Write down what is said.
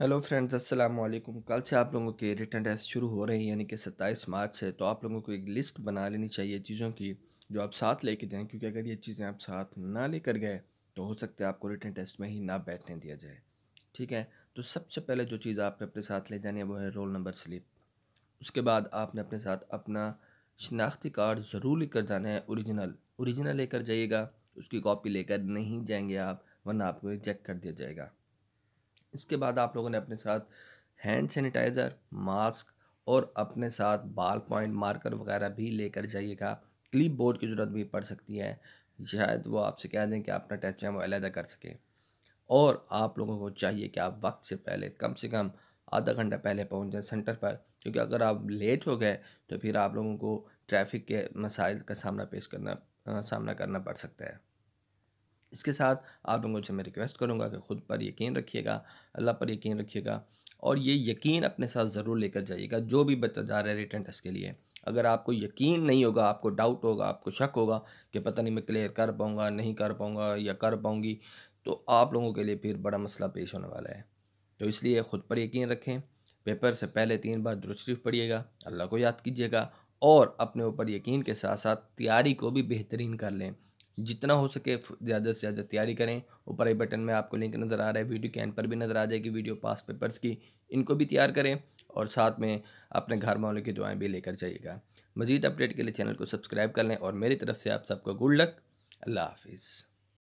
hello friends अस्सलाम वालेकुम कल से आप लोगों के रिटर्न टेस्ट शुरू हो रहे हैं यानी कि सत्ताईस मार्च से तो आप लोगों को एक लिस्ट बना लेनी चाहिए चीज़ों की जो आप साथ लेके दें क्योंकि अगर ये चीज़ें आप साथ ना लेकर गए तो हो सकता है आपको रिटर्न टेस्ट में ही ना बैठने दिया जाए ठीक है तो सबसे पहले जो चीज़ आपने अपने साथ ले जानी है वो है रोल नंबर स्लिप उसके बाद आपने अपने साथ अपना शिनाख्ती कार्ड ज़रूर लेकर जाना है औरिजिनल औरिजिनल लेकर जाइएगा उसकी कॉपी लेकर नहीं जाएंगे आप वरना आपको रिजेक्ट कर दिया जाएगा इसके बाद आप लोगों ने अपने साथ हैंड सैनिटाइज़र मास्क और अपने साथ बाल पॉइंट मार्कर वगैरह भी लेकर जाइएगा क्लिप बोर्ड की ज़रूरत भी पड़ सकती है शायद वो आपसे कह दें कि अपना टेस्ट जो है वो अलहदा कर सकें और आप लोगों को चाहिए कि आप वक्त से पहले कम से कम आधा घंटा पहले पहुंच जाएं सेंटर पर क्योंकि अगर आप लेट हो गए तो फिर आप लोगों को ट्रैफिक के मसाइल का सामना पेश करना आ, सामना करना पड़ सकता है इसके साथ आप लोगों से मैं रिक्वेस्ट करूँगा कि ख़ुद पर यकीन रखिएगा अल्लाह पर यकीन रखिएगा और ये यकीन अपने साथ ज़रूर लेकर जाइएगा जो भी बच्चा जा रहा है रिटर्न टेस्ट के लिए अगर आपको यकीन नहीं होगा आपको डाउट होगा आपको शक होगा कि पता नहीं मैं क्लियर कर पाऊँगा नहीं कर पाऊँगा या कर पाऊँगी तो आप लोगों के लिए फिर बड़ा मसला पेश होने वाला है तो इसलिए ख़ुद पर यकीन रखें पेपर से पहले तीन बार दुरुशरीफ पढ़िएगा अल्लाह को याद कीजिएगा और अपने ऊपर यकीन के साथ साथ तैयारी को भी बेहतरीन कर लें जितना हो सके ज़्यादा से ज़्यादा तैयारी करें ऊपर आई बटन में आपको लिंक नज़र आ रहा है वीडियो के एंड पर भी नज़र आ जाएगी वीडियो पास पेपर्स की इनको भी तैयार करें और साथ में अपने घर वालों की दुआएं भी लेकर जाइएगा मजीद अपडेट के लिए चैनल को सब्सक्राइब कर लें और मेरी तरफ से आप सबको गुड लक अल्लाह हाफिज़